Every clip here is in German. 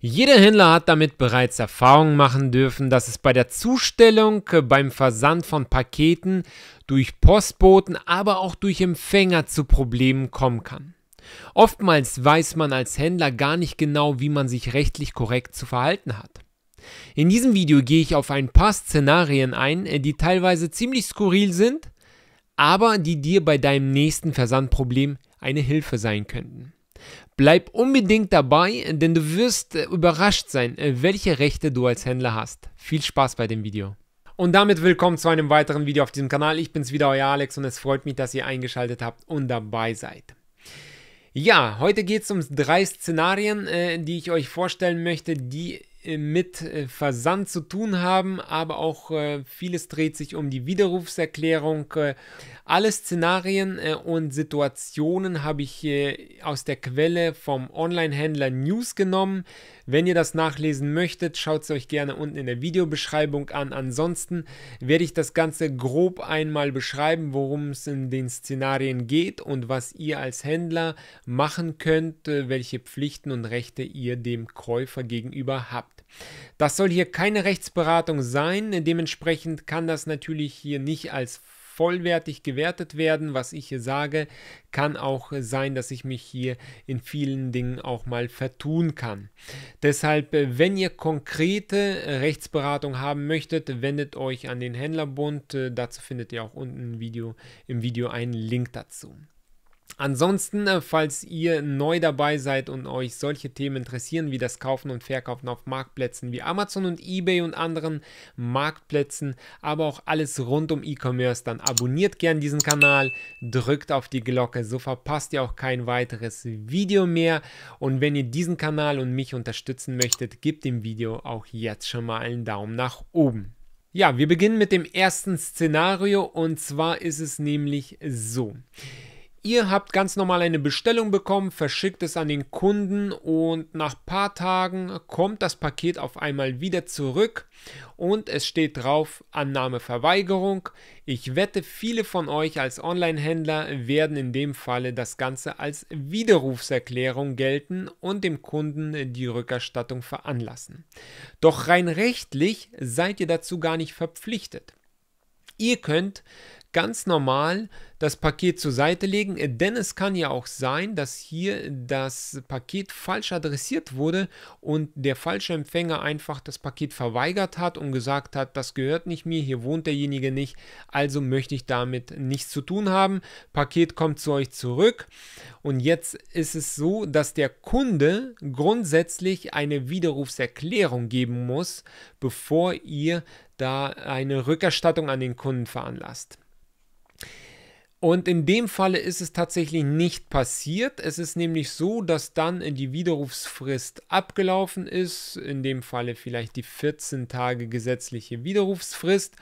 Jeder Händler hat damit bereits Erfahrungen machen dürfen, dass es bei der Zustellung, äh, beim Versand von Paketen durch Postboten, aber auch durch Empfänger zu Problemen kommen kann. Oftmals weiß man als Händler gar nicht genau, wie man sich rechtlich korrekt zu verhalten hat. In diesem Video gehe ich auf ein paar Szenarien ein, äh, die teilweise ziemlich skurril sind, aber die dir bei deinem nächsten Versandproblem eine Hilfe sein könnten. Bleib unbedingt dabei, denn du wirst äh, überrascht sein, äh, welche Rechte du als Händler hast. Viel Spaß bei dem Video. Und damit willkommen zu einem weiteren Video auf diesem Kanal. Ich bin's wieder, euer Alex und es freut mich, dass ihr eingeschaltet habt und dabei seid. Ja, heute geht es um drei Szenarien, äh, die ich euch vorstellen möchte, die äh, mit äh, Versand zu tun haben, aber auch äh, vieles dreht sich um die Widerrufserklärung. alle Szenarien und Situationen habe ich aus der Quelle vom Online-Händler News genommen. Wenn ihr das nachlesen möchtet, schaut es euch gerne unten in der Videobeschreibung an. Ansonsten werde ich das Ganze grob einmal beschreiben, worum es in den Szenarien geht und was ihr als Händler machen könnt, welche Pflichten und Rechte ihr dem Käufer gegenüber habt gemacht. Das soll hier keine Rechtsberatung sein, dementsprechend kann das natürlich hier nicht als vollwertig gewertet werden. Was ich hier sage, kann auch sein, dass ich mich hier in vielen Dingen auch mal vertun kann. Deshalb, äh, wenn ihr konkrete äh, Rechtsberatung haben möchtet, wendet euch an den Händlerbund. Äh, dazu findet ihr auch unten im Video, im Video einen Link dazu. Ansonsten, äh, falls ihr neu dabei seid und euch solche Themen interessieren, wie das Kaufen und Verkaufen auf Marktplätzen wie Amazon und eBay und anderen Marktplätzen, aber auch alles rund um E-Commerce, dann abonniert gern diesen Kanal, drückt auf die Glocke, so verpasst ihr auch kein weiteres Video mehr. Und wenn ihr diesen Kanal und mich unterstützen möchtet, gebt dem Video auch jetzt schon mal einen Daumen nach oben. Ja, wir beginnen mit dem ersten Szenario und zwar ist es nämlich so. Ihr habt ganz normal eine Bestellung bekommen, verschickt es an den Kunden und nach ein paar Tagen kommt das Paket auf einmal wieder zurück und es steht drauf Annahmeverweigerung. Ich wette, viele von euch als Online-Händler werden in dem Falle das Ganze als Widerrufserklärung gelten und dem Kunden die Rückerstattung veranlassen. Doch rein rechtlich seid ihr dazu gar nicht verpflichtet. Ihr könnt ganz normal das Paket zur Seite legen, denn es kann ja auch sein, dass hier das Paket falsch adressiert wurde und der falsche Empfänger einfach das Paket verweigert hat und gesagt hat, das gehört nicht mir, hier wohnt derjenige nicht, also möchte ich damit nichts zu tun haben. Paket kommt zu euch zurück und jetzt ist es so, dass der Kunde grundsätzlich eine Widerrufserklärung geben muss, bevor ihr da eine Rückerstattung an den Kunden veranlasst. Und in dem Falle ist es tatsächlich nicht passiert. Es ist nämlich so, dass dann die Widerrufsfrist abgelaufen ist, in dem Falle vielleicht die 14 Tage gesetzliche Widerrufsfrist.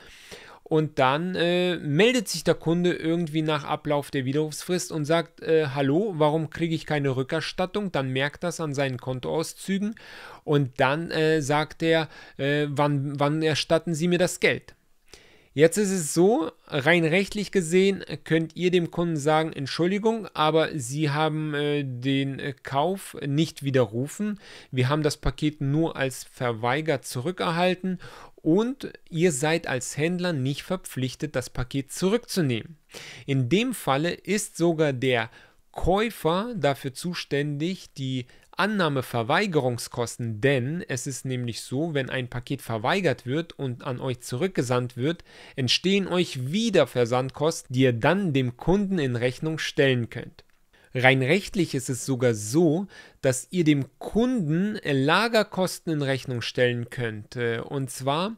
Und dann äh, meldet sich der Kunde irgendwie nach Ablauf der Widerrufsfrist und sagt, äh, hallo, warum kriege ich keine Rückerstattung? Dann merkt das an seinen Kontoauszügen und dann äh, sagt er, äh, wann, wann erstatten Sie mir das Geld? Jetzt ist es so, rein rechtlich gesehen äh, könnt ihr dem Kunden sagen, Entschuldigung, aber Sie haben äh, den äh, Kauf nicht widerrufen. Wir haben das Paket nur als verweigert zurückerhalten und ihr seid als Händler nicht verpflichtet, das Paket zurückzunehmen. In dem Falle ist sogar der Käufer dafür zuständig, die Annahmeverweigerungskosten, denn es ist nämlich so, wenn ein Paket verweigert wird und an euch zurückgesandt wird, entstehen euch wieder Versandkosten, die ihr dann dem Kunden in Rechnung stellen könnt. Rein rechtlich ist es sogar so, dass ihr dem Kunden Lagerkosten in Rechnung stellen könnt. Äh, und zwar,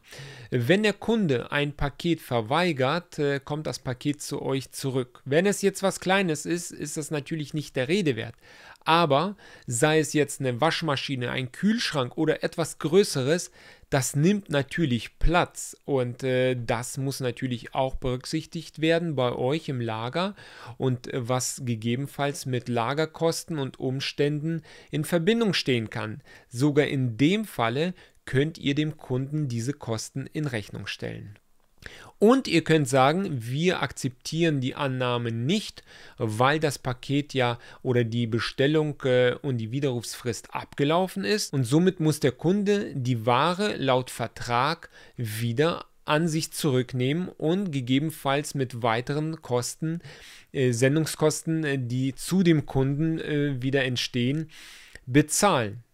wenn der Kunde ein Paket verweigert, äh, kommt das Paket zu euch zurück. Wenn es jetzt was Kleines ist, ist das natürlich nicht der Rede wert. Aber sei es jetzt eine Waschmaschine, ein Kühlschrank oder etwas Größeres, das nimmt natürlich Platz und äh, das muss natürlich auch berücksichtigt werden bei euch im Lager und äh, was gegebenenfalls mit Lagerkosten und Umständen in Verbindung stehen kann. Sogar in dem Falle könnt ihr dem Kunden diese Kosten in Rechnung stellen. Und ihr könnt sagen, wir akzeptieren die Annahme nicht, weil das Paket ja oder die Bestellung äh, und die Widerrufsfrist abgelaufen ist und somit muss der Kunde die Ware laut Vertrag wieder an sich zurücknehmen und gegebenenfalls mit weiteren Kosten, äh, Sendungskosten, äh, die zu dem Kunden äh, wieder entstehen, bezahlen.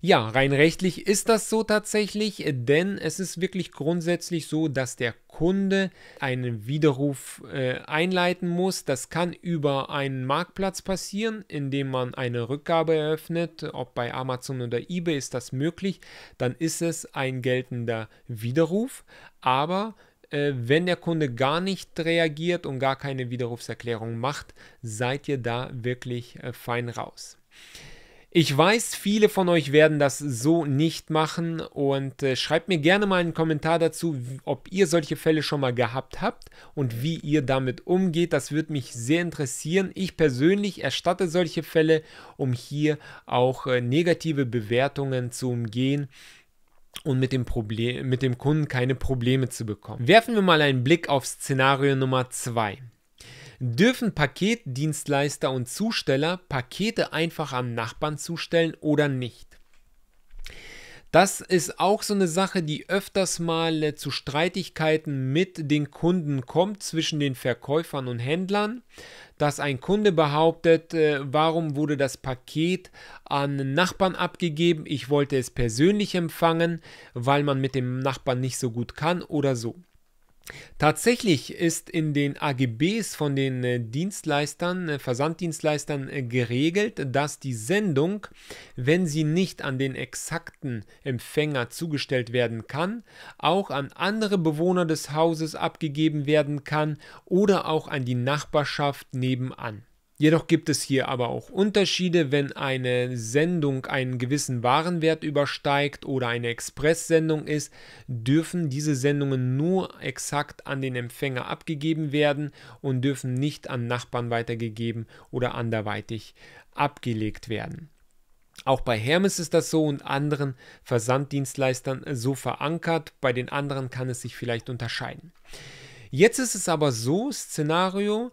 Ja, rein rechtlich ist das so tatsächlich, denn es ist wirklich grundsätzlich so, dass der Kunde einen Widerruf äh, einleiten muss. Das kann über einen Marktplatz passieren, indem man eine Rückgabe eröffnet. Ob bei Amazon oder eBay ist das möglich. Dann ist es ein geltender Widerruf. Aber äh, wenn der Kunde gar nicht reagiert und gar keine Widerrufserklärung macht, seid ihr da wirklich äh, fein raus. Ich weiß, viele von euch werden das so nicht machen und äh, schreibt mir gerne mal einen Kommentar dazu, ob ihr solche Fälle schon mal gehabt habt und wie ihr damit umgeht. Das würde mich sehr interessieren. Ich persönlich erstatte solche Fälle, um hier auch äh, negative Bewertungen zu umgehen und mit dem, Problem, mit dem Kunden keine Probleme zu bekommen. Werfen wir mal einen Blick auf Szenario Nummer 2 dürfen Paketdienstleister und Zusteller Pakete einfach am Nachbarn zustellen oder nicht. Das ist auch so eine Sache, die öfters mal äh, zu Streitigkeiten mit den Kunden kommt, zwischen den Verkäufern und Händlern, dass ein Kunde behauptet, äh, warum wurde das Paket an Nachbarn abgegeben, ich wollte es persönlich empfangen, weil man mit dem Nachbarn nicht so gut kann oder so. Tatsächlich ist in den AGBs von den äh, Dienstleistern, äh, Versanddienstleistern äh, geregelt, dass die Sendung, wenn sie nicht an den exakten Empfänger zugestellt werden kann, auch an andere Bewohner des Hauses abgegeben werden kann oder auch an die Nachbarschaft nebenan. Jedoch gibt es hier aber auch Unterschiede, wenn eine Sendung einen gewissen Warenwert übersteigt oder eine Expresssendung ist, dürfen diese Sendungen nur exakt an den Empfänger abgegeben werden und dürfen nicht an Nachbarn weitergegeben oder anderweitig abgelegt werden. Auch bei Hermes ist das so und anderen Versanddienstleistern so verankert, bei den anderen kann es sich vielleicht unterscheiden. Jetzt ist es aber so, Szenario,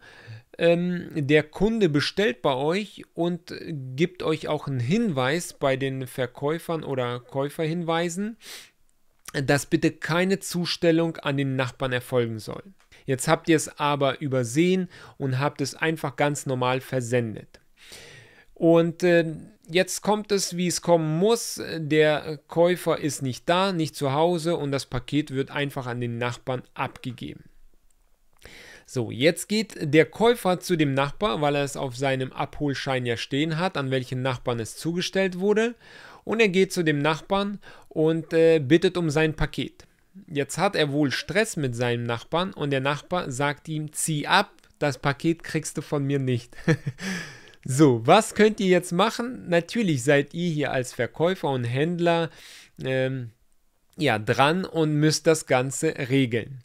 ähm, der Kunde bestellt bei euch und äh, gibt euch auch einen Hinweis bei den Verkäufern oder Käuferhinweisen, dass bitte keine Zustellung an den Nachbarn erfolgen soll. Jetzt habt ihr es aber übersehen und habt es einfach ganz normal versendet. Und äh, jetzt kommt es, wie es kommen muss. Der Käufer ist nicht da, nicht zu Hause und das Paket wird einfach an den Nachbarn abgegeben. So, jetzt geht der Käufer zu dem Nachbar, weil er es auf seinem Abholschein ja stehen hat, an welchen Nachbarn es zugestellt wurde. Und er geht zu dem Nachbarn und äh, bittet um sein Paket. Jetzt hat er wohl Stress mit seinem Nachbarn und der Nachbar sagt ihm, zieh ab, das Paket kriegst du von mir nicht. so, was könnt ihr jetzt machen? Natürlich seid ihr hier als Verkäufer und Händler ähm, ja, dran und müsst das Ganze regeln.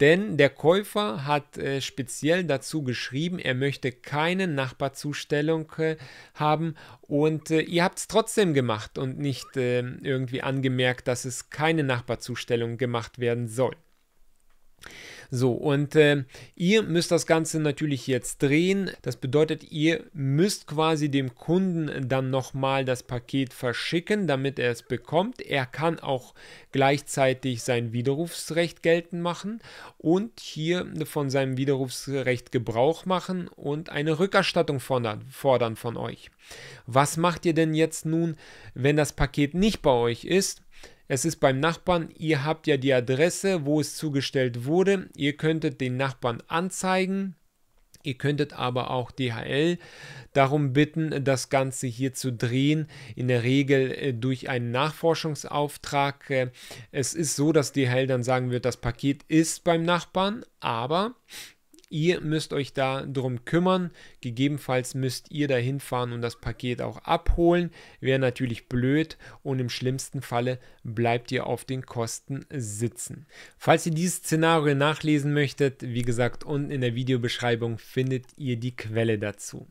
Denn der Käufer hat äh, speziell dazu geschrieben, er möchte keine Nachbarzustellung äh, haben und äh, ihr habt es trotzdem gemacht und nicht ähm, irgendwie angemerkt, dass es keine Nachbarzustellung gemacht werden soll. So, und äh, ihr müsst das Ganze natürlich jetzt drehen. Das bedeutet, ihr müsst quasi dem Kunden dann nochmal das Paket verschicken, damit er es bekommt. Er kann auch gleichzeitig sein Widerrufsrecht geltend machen und hier von seinem Widerrufsrecht Gebrauch machen und eine Rückerstattung fordern, fordern von euch. Was macht ihr denn jetzt nun, wenn das Paket nicht bei euch ist? es ist beim Nachbarn, ihr habt ja die Adresse, wo es zugestellt wurde, ihr könntet den Nachbarn anzeigen, Ihr könntet aber auch DHL darum bitten, das Ganze hier zu drehen, in der Regel äh, durch einen Nachforschungsauftrag. Äh, es ist so, dass DHL dann sagen wird, das Paket ist beim Nachbarn, aber Ihr müsst euch da drum kümmern. Gegebenenfalls müsst ihr da hinfahren und das Paket auch abholen. Wäre natürlich blöd und im schlimmsten Falle bleibt ihr auf den Kosten sitzen. Falls ihr dieses Szenario nachlesen möchtet, wie gesagt, unten in der Videobeschreibung findet ihr die Quelle dazu.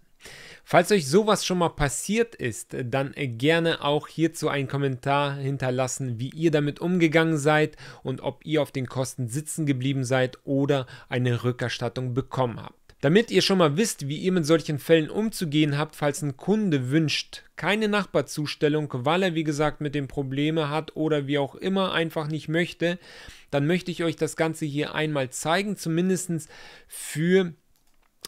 Falls euch sowas schon mal passiert ist, dann gerne auch hierzu einen Kommentar hinterlassen, wie ihr damit umgegangen seid und ob ihr auf den Kosten sitzen geblieben seid oder eine Rückerstattung bekommen habt. Damit ihr schon mal wisst, wie ihr mit solchen Fällen umzugehen habt, falls ein Kunde wünscht, keine Nachbarzustellung, weil er wie gesagt mit den Probleme hat oder wie auch immer einfach nicht möchte, dann möchte ich euch das Ganze hier einmal zeigen, zumindest für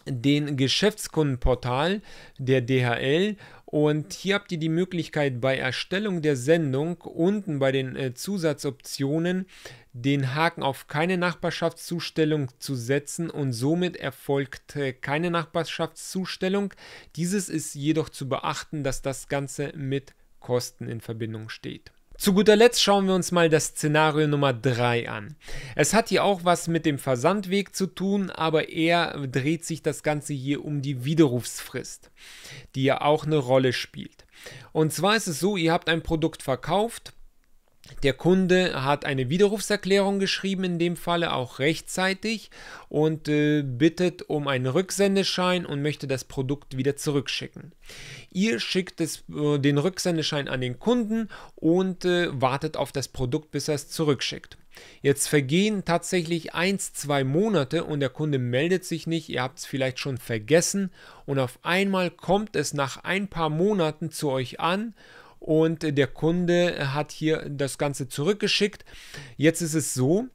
den Geschäftskundenportal der DHL und hier habt ihr die Möglichkeit bei Erstellung der Sendung unten bei den äh, Zusatzoptionen den Haken auf keine Nachbarschaftszustellung zu setzen und somit erfolgt äh, keine Nachbarschaftszustellung. Dieses ist jedoch zu beachten, dass das Ganze mit Kosten in Verbindung steht. Zu guter Letzt schauen wir uns mal das Szenario Nummer 3 an. Es hat hier auch was mit dem Versandweg zu tun, aber eher dreht sich das Ganze hier um die Widerrufsfrist, die ja auch eine Rolle spielt. Und zwar ist es so, ihr habt ein Produkt verkauft, der Kunde hat eine Widerrufserklärung geschrieben, in dem Falle auch rechtzeitig und äh, bittet um einen Rücksendeschein und möchte das Produkt wieder zurückschicken. Ihr schickt es, äh, den Rücksendeschein an den Kunden und äh, wartet auf das Produkt, bis er es zurückschickt. Jetzt vergehen tatsächlich 1, 2 Monate und der Kunde meldet sich nicht, ihr habt es vielleicht schon vergessen und auf einmal kommt es nach ein paar Monaten zu euch an und der Kunde hat hier das Ganze zurückgeschickt. Jetzt ist es so,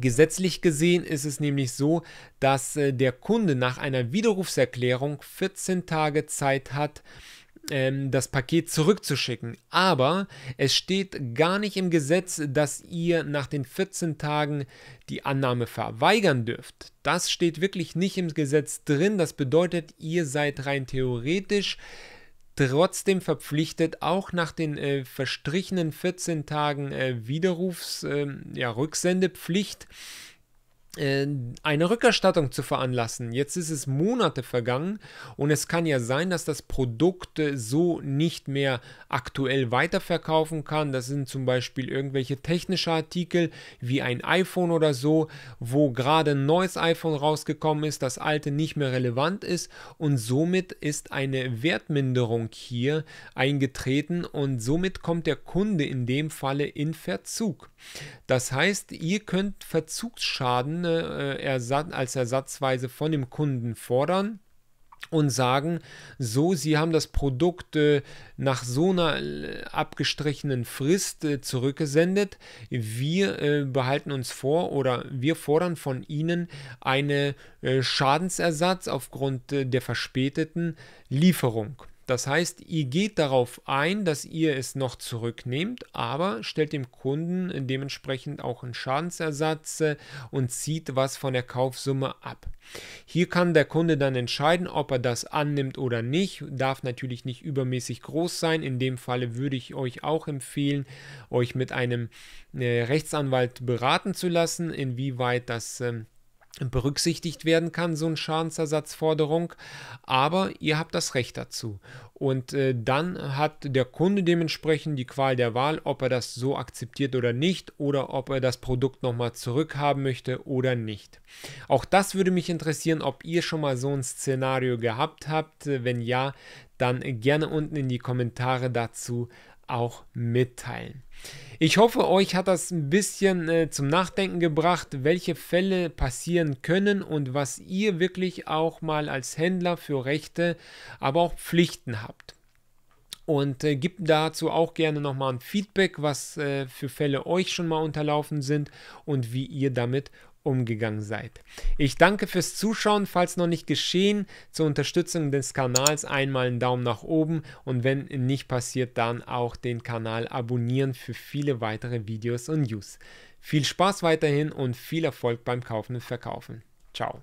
Gesetzlich gesehen ist es nämlich so, dass äh, der Kunde nach einer Widerrufserklärung 14 Tage Zeit hat, ähm, das Paket zurückzuschicken. Aber es steht gar nicht im Gesetz, dass ihr nach den 14 Tagen die Annahme verweigern dürft. Das steht wirklich nicht im Gesetz drin. Das bedeutet, ihr seid rein theoretisch trotzdem verpflichtet, auch nach den äh, verstrichenen 14 Tagen äh, Widerrufs, äh, ja, Rücksendepflicht äh, eine Rückerstattung zu veranlassen. Jetzt ist es Monate vergangen und es kann ja sein, dass das Produkt äh, so nicht mehr aktuell weiterverkaufen kann. Das sind zum Beispiel irgendwelche technische Artikel wie ein iPhone oder so, wo gerade ein neues iPhone rausgekommen ist, das alte nicht mehr relevant ist und somit ist eine Wertminderung hier eingetreten und somit kommt der Kunde in dem Falle in Verzug. Das heißt, ihr könnt Verzugsschaden äh, ersatz, als ersatzweise von dem Kunden fordern und sagen, so, Sie haben das Produkt äh, nach so einer äh, abgestrichenen Frist äh, zurückgesendet. Wir äh, behalten uns vor oder wir fordern von Ihnen einen äh, Schadensersatz aufgrund äh, der verspäteten Lieferung. Das heißt, ihr geht darauf ein, dass ihr es noch zurücknehmt, aber stellt dem Kunden dementsprechend auch einen Schadensersatz äh, und zieht was von der Kaufsumme ab. Hier kann der Kunde dann entscheiden, ob er das annimmt oder nicht. Darf natürlich nicht übermäßig groß sein. In dem Falle würde ich euch auch empfehlen, euch mit einem äh, Rechtsanwalt beraten zu lassen, inwieweit das ähm, berücksichtigt werden kann, so eine Schadensersatzforderung. Aber ihr habt das Recht dazu. Und äh, dann hat der Kunde dementsprechend die Qual der Wahl, ob er das so akzeptiert oder nicht, oder ob er das Produkt nochmal zurückhaben möchte oder nicht. Auch das würde mich interessieren, ob ihr schon mal so ein Szenario gehabt habt. Wenn ja, dann gerne unten in die Kommentare dazu auch mitteilen. Ich hoffe, euch hat das ein bisschen äh, zum Nachdenken gebracht, welche Fälle passieren können und was ihr wirklich auch mal als Händler für Rechte, aber auch Pflichten habt. Und äh, gebt dazu auch gerne nochmal ein Feedback, was äh, für Fälle euch schon mal unterlaufen sind und wie ihr damit umgeht umgegangen seid. Ich danke fürs Zuschauen. Falls noch nicht geschehen, zur Unterstützung des Kanals einmal einen Daumen nach oben und wenn nicht passiert, dann auch den Kanal abonnieren für viele weitere Videos und News. Viel Spaß weiterhin und viel Erfolg beim Kaufen und Verkaufen. Ciao.